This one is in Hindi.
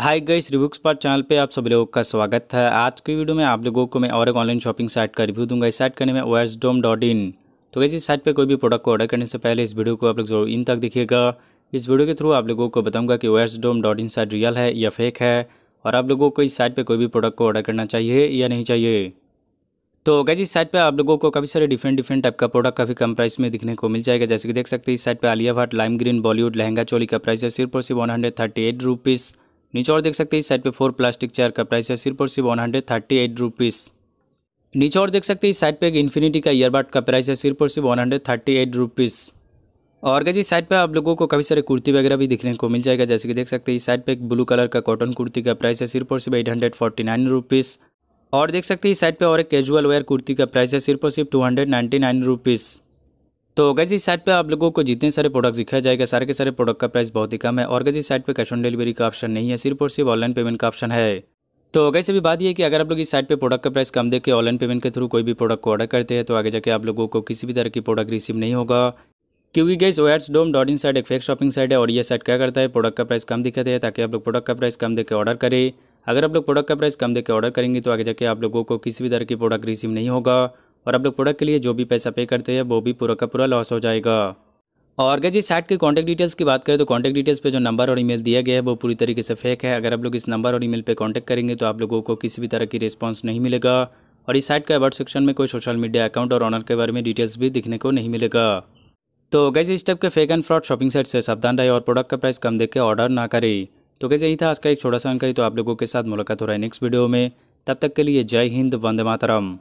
हाय गई रिव्यूक्स पार्ट चैनल पे आप सभी लोगों का स्वागत है आज की वीडियो में आप लोगों को मैं और एक ऑनलाइन शॉपिंग साइट का रिव्यू दूंगा इस साइट का नाम है वायर्स डोम डॉट इन तो इस साइट पे कोई भी प्रोडक्ट को ऑर्डर करने से पहले इस वीडियो को आप लोग जरूर इन तक देखिएगा इस वीडियो के थ्रू आप लोगों को बताऊँगा कि wears dome dot in site real है या फेक है और आप लोगों को इस साइट पर कोई भी प्रोडक्ट को ऑर्डर करना चाहिए या नहीं चाहिए तो गैज इस साइट पे आप लोगों को काफ़ी सारे डिफरेंट डिफरेंट टाइप का प्रोडक्ट काफ़ी कम प्राइस में दिखने को मिल जाएगा जैसे कि देख सकते हैं इस साइट पे आलिया भट्ट लाइम ग्रीन बॉलीवुड लहंगा चोली का प्राइस है सिर्फ और सिर्फ one hundred thirty eight rupees नीचे और देख सकते हैं इस साइड पे फोर प्लास्टिक चेयर का प्राइस है सिर्फ और सिर्फ one hundred thirty eight rupees नीचे और देख सकते हैं इस साइड पे एक इन्फिनिटी का ईयरबड का प्राइस है सिर्फ और सिर्फ one hundred thirty eight rupees और गज इस साइड पे आप लोगों को काफ़ी सारे कुर्ती वगैरह भी देखने को मिल जाएगा जैसे कि देख सकते हैं इस साइड पे एक ब्लू कलर का कॉटन कुर्ती का प्राइस है सिर्फ और सिर्फ eight hundred forty nine rupees और देख सकते हैं इस साइड पे और एक कैजुअल वेयर कुर्ती का प्राइस है सिर्फ और सिर्फ two hundred ninety nine rupees तो गैस इस साइट पे आप लोगों को जितने सारे प्रोडक्ट दिखाया जाएगा सारे के सारे प्रोडक्ट का प्राइस बहुत ही कम है और गैस इस साइट पे कैश ऑन डिलीवरी का ऑप्शन नहीं है सिर्फ और सिर्फ ऑनलाइन पेमेंट का ऑप्शन है तो गैस अभी बात यह कि अगर आप लोग इस साइट पे प्रोडक्ट का प्राइस कम देख के ऑनलाइन पेमेंट के थ्रू कोई भी प्रोडक्ट को ऑर्डर करते हैं तो आगे जाके आप लोगों को किसी भी तरह की प्रोडक्ट रिसीव नहीं होगा क्योंकि guys wears dome dot in side एक फेक शॉपिंग साइट है और यह साइट क्या करता है प्रोडक्ट का प्राइस कम दिखाते हैं ताकि आप लोग प्रोडक्ट का प्राइस कम देकर ऑर्डर करें अगर आप लोग प्रोडक्ट का प्राइस कम देकर ऑर्डर करेंगे तो आगे जाके आप लोगों को किसी भी तरह की प्रोडक्ट रिसीव नहीं होगा और आप लोग प्रोडक्ट के लिए जो भी पैसा पे करते हैं वो भी पूरा का पूरा लॉस हो जाएगा और अगर इस साइट के कॉन्टैक्ट डिटेल्स की बात करें तो कॉन्टैक्ट डिटेल्स पे जो नंबर और ईमेल दिया गया है वो पूरी तरीके से फेक है अगर आप लोग इस नंबर और ईमेल पे कॉन्टैक्ट करेंगे तो आप लोगों को किसी भी तरह की रिस्पॉन्स नहीं मिलेगा और इस साइट का अबाउट सेक्शन में कोई सोशल मीडिया अकाउंट और ऑनर के बारे में डिटेल्स भी दिखने को नहीं मिलेगा तो गैस इस टाइप के fake and fraud shopping site से सावधान रहे और प्रोडक्ट का प्राइस कम देख के ऑर्डर ना करें तो कैसे यही था आज का एक छोटा सा जानकारी तो आप लोगों के साथ मुलाकात हो रहा है नेक्स्ट वीडियो में तब तक के लिए जय हिंद वंदे मातरम